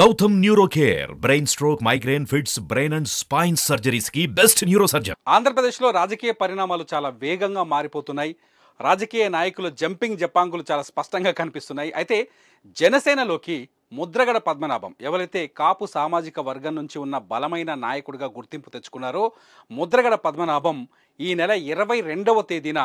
Gautam neuro care brain stroke migraine fits brain and spine surgeries కి best neuro surgeon ఆంధ్రప్రదేశ్లో రాజకీయ పరిణామాలు చాలా వేగంగా మారిపోతున్నాయి రాజకీయ నాయకులు జంపింగ్ జపాంగులు చాలా స్పష్టంగా కనిపిస్తున్నాయి అయితే జనసేనలోకి ముద్రగడ పద్మనాభం ఎవరైతే కాపు సామాజిక వర్గం నుంచి ఉన్న బలమైన నాయకుడిగా గుర్తింపు తెచ్చుకున్నారో ముద్రగడ పద్మనాభం ఈ నెల ఇరవై రెండవ తేదీన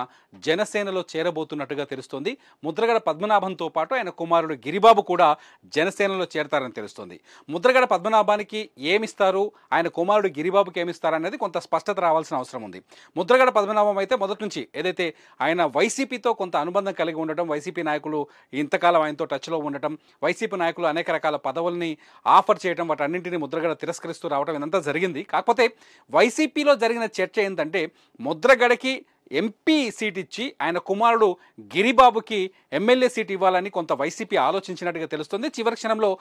జనసేనలో చేరబోతున్నట్టుగా తెలుస్తోంది ముద్రగడ పద్మనాభంతో పాటు ఆయన కుమారుడు గిరిబాబు కూడా జనసేనలో చేరతారని తెలుస్తోంది ముద్రగడ పద్మనాభానికి ఏమిస్తారు ఆయన కుమారుడు గిరిబాబుకి ఏమిస్తారనేది కొంత స్పష్టత రావాల్సిన అవసరం ఉంది ముద్రగడ పద్మనాభం అయితే మొదటి నుంచి ఏదైతే ఆయన వైసీపీతో కొంత అనుబంధం కలిగి ఉండటం వైసీపీ నాయకులు ఇంతకాలం ఆయనతో టచ్లో ఉండటం వైసీపీ నాయకులు అనేక రకాల పదవుల్ని ఆఫర్ చేయడం వాటన్నింటినీ ముద్రగడ తిరస్కరిస్తూ రావడం ఇదంతా జరిగింది కాకపోతే వైసీపీలో జరిగిన చర్చ ఏంటంటే ముద్రగడకి ఎంపీ సీట్ ఇచ్చి ఆయన కుమారుడు గిరిబాబుకి ఎమ్మెల్యే సీట్ ఇవ్వాలని కొంత వైసీపీ ఆలోచించినట్టుగా తెలుస్తుంది చివరి క్షణంలో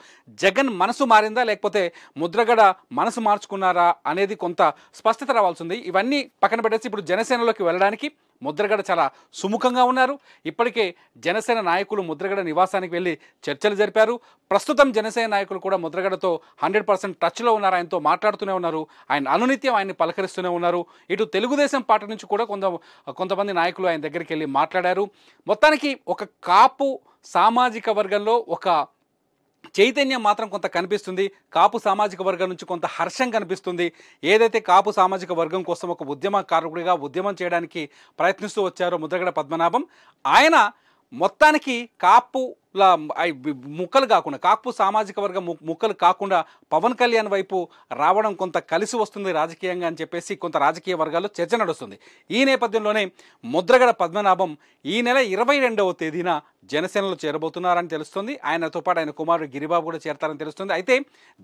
జగన్ మనసు మారిందా లేకపోతే ముద్రగడ మనసు మార్చుకున్నారా అనేది కొంత స్పష్టత రావాల్సింది ఇవన్నీ పక్కన పెట్టేసి ఇప్పుడు జనసేనలోకి వెళ్ళడానికి ముద్రగడ చాలా సుముఖంగా ఉన్నారు ఇప్పటికే జనసేన నాయకులు ముద్రగడ నివాసానికి వెళ్ళి చర్చలు జరిపారు ప్రస్తుతం జనసేన నాయకులు కూడా ముద్రగడతో హండ్రెడ్ పర్సెంట్ టచ్లో ఉన్నారు ఆయనతో మాట్లాడుతూనే ఉన్నారు ఆయన అనునిత్యం ఆయన్ని పలకరిస్తూనే ఉన్నారు ఇటు తెలుగుదేశం పార్టీ నుంచి కూడా కొంత కొంతమంది నాయకులు ఆయన దగ్గరికి వెళ్ళి మాట్లాడారు మొత్తానికి ఒక కాపు సామాజిక వర్గంలో ఒక చైతన్యం మాత్రం కొంత కనిపిస్తుంది కాపు సామాజిక వర్గం నుంచి కొంత హర్షం కనిపిస్తుంది ఏదైతే కాపు సామాజిక వర్గం కోసం ఒక ఉద్యమ కారకుడిగా ఉద్యమం చేయడానికి ప్రయత్నిస్తూ వచ్చారో ముద్రగడ పద్మనాభం ఆయన మొత్తానికి కాపు ముక్కలు కాకుండా కాక్పు సామాజిక వర్గం ముక్కలు కాకుండా పవన్ కళ్యాణ్ వైపు రావడం కొంత కలిసి వస్తుంది రాజకీయంగా అని చెప్పేసి కొంత రాజకీయ వర్గాల్లో చర్చ నడుస్తుంది ఈ నేపథ్యంలోనే ముద్రగడ పద్మనాభం ఈ నెల ఇరవై రెండవ తేదీన జనసేనలో చేరబోతున్నారని తెలుస్తుంది ఆయనతో పాటు ఆయన కుమారుడు గిరిబాబు కూడా చేరతారని తెలుస్తుంది అయితే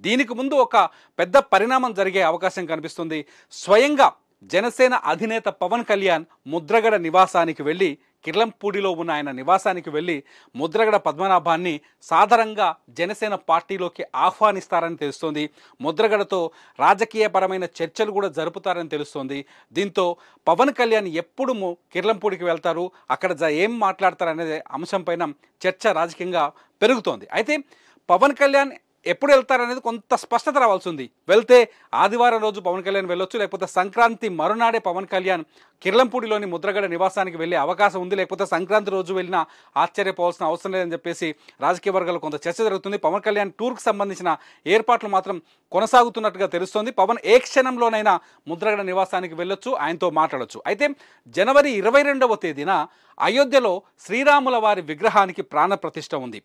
దీనికి ముందు ఒక పెద్ద పరిణామం జరిగే అవకాశం కనిపిస్తుంది స్వయంగా జనసేన అధినేత పవన్ కళ్యాణ్ ముద్రగడ నివాసానికి వెళ్ళి కిర్లంపూడిలో ఉన్న ఆయన నివాసానికి వెళ్ళి ముద్రగడ పద్మనాభాన్ని సాధారణంగా జనసేన పార్టీలోకి ఆహ్వానిస్తారని తెలుస్తోంది ముద్రగడతో రాజకీయపరమైన చర్చలు కూడా జరుపుతారని తెలుస్తోంది దీంతో పవన్ కళ్యాణ్ ఎప్పుడు కిర్లంపూడికి వెళ్తారు అక్కడ ఏం మాట్లాడతారు అనే అంశంపైన చర్చ రాజకీయంగా పెరుగుతోంది అయితే పవన్ కళ్యాణ్ ఎప్పుడు వెళ్తారనేది కొంత స్పష్టత రావాల్సి ఉంది వెళ్తే ఆదివారం రోజు పవన్ కళ్యాణ్ వెళ్ళొచ్చు లేకపోతే సంక్రాంతి మరునాడే పవన్ కళ్యాణ్ కిర్లంపూడిలోని ముద్రగడ నివాసానికి వెళ్ళే అవకాశం ఉంది లేకపోతే సంక్రాంతి రోజు వెళ్ళినా ఆశ్చర్యపోవాల్సిన అవసరం లేదని చెప్పేసి రాజకీయ వర్గాలు కొంత చర్చ జరుగుతుంది పవన్ కళ్యాణ్ టూర్కి సంబంధించిన ఏర్పాట్లు మాత్రం కొనసాగుతున్నట్టుగా తెలుస్తోంది పవన్ ఏ క్షణంలోనైనా ముద్రగడ నివాసానికి వెళ్ళొచ్చు ఆయనతో మాట్లాడొచ్చు అయితే జనవరి ఇరవై రెండవ తేదీన అయోధ్యలో శ్రీరాముల వారి విగ్రహానికి ప్రాణ ప్రతిష్ట ఉంది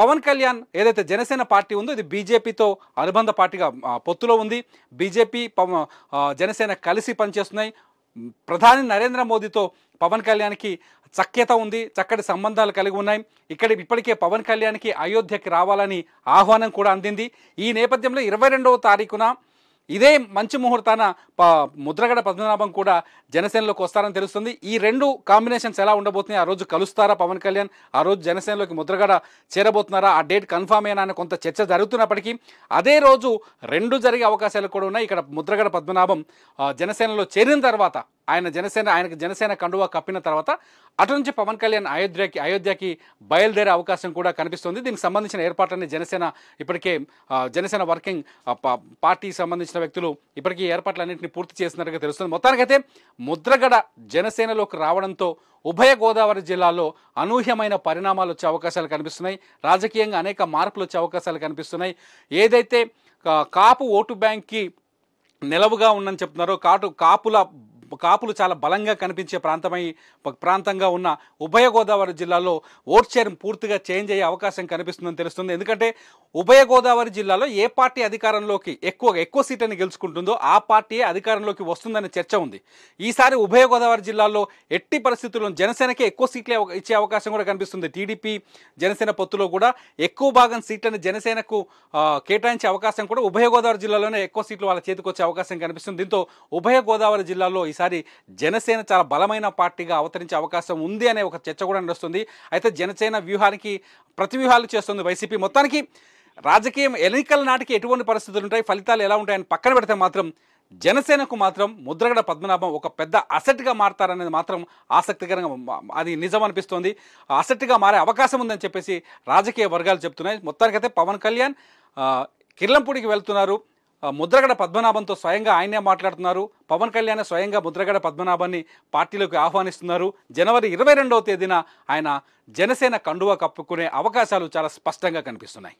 పవన్ కళ్యాణ్ ఏదైతే జనసేన పార్టీ ఉందో ఇది బీజేపీతో అనుబంధ పార్టీగా పొత్తులో ఉంది బీజేపీ జనసేన కలిసి పనిచేస్తున్నాయి ప్రధాని నరేంద్ర మోదీతో పవన్ కళ్యాణ్కి చక్యత ఉంది చక్కటి సంబంధాలు కలిగి ఉన్నాయి ఇక్కడ ఇప్పటికే పవన్ కళ్యాణ్కి అయోధ్యకి రావాలని ఆహ్వానం కూడా అందింది ఈ నేపథ్యంలో ఇరవై రెండవ తారీఖున ఇదే మంచి ముహూర్తాన ముద్రగడ పద్మనాభం కూడా జనసేనలోకి వస్తారని తెలుస్తుంది ఈ రెండు కాంబినేషన్స్ ఎలా ఉండబోతున్నాయి ఆ రోజు కలుస్తారా పవన్ కళ్యాణ్ ఆ రోజు జనసేనలోకి ముద్రగడ చేరబోతున్నారా ఆ డేట్ కన్ఫామ్ అయినా కొంత చర్చ జరుగుతున్నప్పటికీ అదే రోజు రెండు జరిగే అవకాశాలు కూడా ఉన్నాయి ఇక్కడ ముద్రగడ పద్మనాభం జనసేనలో చేరిన తర్వాత ఆయన జనసేన ఆయనకు జనసేన కండువా కప్పిన తర్వాత అటు నుంచి పవన్ కళ్యాణ్ అయోధ్యకి అయోధ్యకి బయలుదేరే అవకాశం కూడా కనిపిస్తుంది దీనికి సంబంధించిన ఏర్పాట్లన్నీ జనసేన ఇప్పటికే జనసేన వర్కింగ్ పార్టీ సంబంధించిన వ్యక్తులు ఇప్పటికీ ఏర్పాట్లన్నింటినీ పూర్తి చేసినట్టుగా తెలుస్తుంది మొత్తానికైతే ముద్రగడ జనసేనలోకి రావడంతో ఉభయ గోదావరి జిల్లాలో అనూహ్యమైన పరిణామాలు వచ్చే అవకాశాలు కనిపిస్తున్నాయి రాజకీయంగా అనేక మార్పులు వచ్చే అవకాశాలు కనిపిస్తున్నాయి ఏదైతే కాపు ఓటు బ్యాంక్కి నిలవుగా ఉందని చెప్తున్నారో కాటు కాపుల కాపులు చాలా బలంగా కనిపించే ప్రాంతమై ప్రాంతంగా ఉన్న ఉభయ గోదావరి జిల్లాలో ఓట్ షేర్ పూర్తిగా చేంజ్ అయ్యే అవకాశం కనిపిస్తుందని తెలుస్తుంది ఎందుకంటే ఉభయ గోదావరి జిల్లాలో ఏ పార్టీ అధికారంలోకి ఎక్కువ ఎక్కువ సీట్ని గెలుచుకుంటుందో ఆ పార్టీ అధికారంలోకి వస్తుందనే చర్చ ఉంది ఈసారి ఉభయ గోదావరి జిల్లాలో ఎట్టి పరిస్థితుల్లో జనసేనకే ఎక్కువ సీట్లు ఇచ్చే అవకాశం కూడా కనిపిస్తుంది టీడీపీ జనసేన పొత్తులో కూడా ఎక్కువ భాగం సీట్లను జనసేనకు కేటాయించే అవకాశం కూడా ఉభయ గోదావరి జిల్లాలోనే ఎక్కువ సీట్లు వాళ్ళ చేతికి వచ్చే అవకాశం కనిపిస్తుంది దీంతో ఉభయ గోదావరి జిల్లాలో ఈసారి జనసేన చాలా బలమైన పార్టీగా అవతరించే అవకాశం ఉంది అనే ఒక చర్చ కూడా నడుస్తుంది అయితే జనసేన వ్యూహానికి ప్రతి వ్యూహాలు చేస్తుంది వైసీపీ మొత్తానికి రాజకీయం ఎన్నికల నాటికి ఎటువంటి పరిస్థితులు ఉంటాయి ఫలితాలు ఎలా ఉంటాయని పక్కన పెడితే మాత్రం జనసేనకు మాత్రం ముద్రగడ పద్మనాభం ఒక పెద్ద అసెట్గా మారతారనేది మాత్రం ఆసక్తికరంగా అది నిజం అనిపిస్తోంది అసెట్గా మారే అవకాశం ఉందని చెప్పేసి రాజకీయ వర్గాలు చెప్తున్నాయి మొత్తానికైతే పవన్ కళ్యాణ్ కిర్లంపూడికి వెళ్తున్నారు ముద్రగడ పద్మనాభంతో స్వయంగా ఆయనే మాట్లాడుతున్నారు పవన్ కళ్యాణ్ స్వయంగా ముద్రగడ పద్మనాభాన్ని పార్టీలోకి ఆహ్వానిస్తున్నారు జనవరి ఇరవై రెండవ తేదీన ఆయన జనసేన కండువా కప్పుకునే అవకాశాలు చాలా స్పష్టంగా కనిపిస్తున్నాయి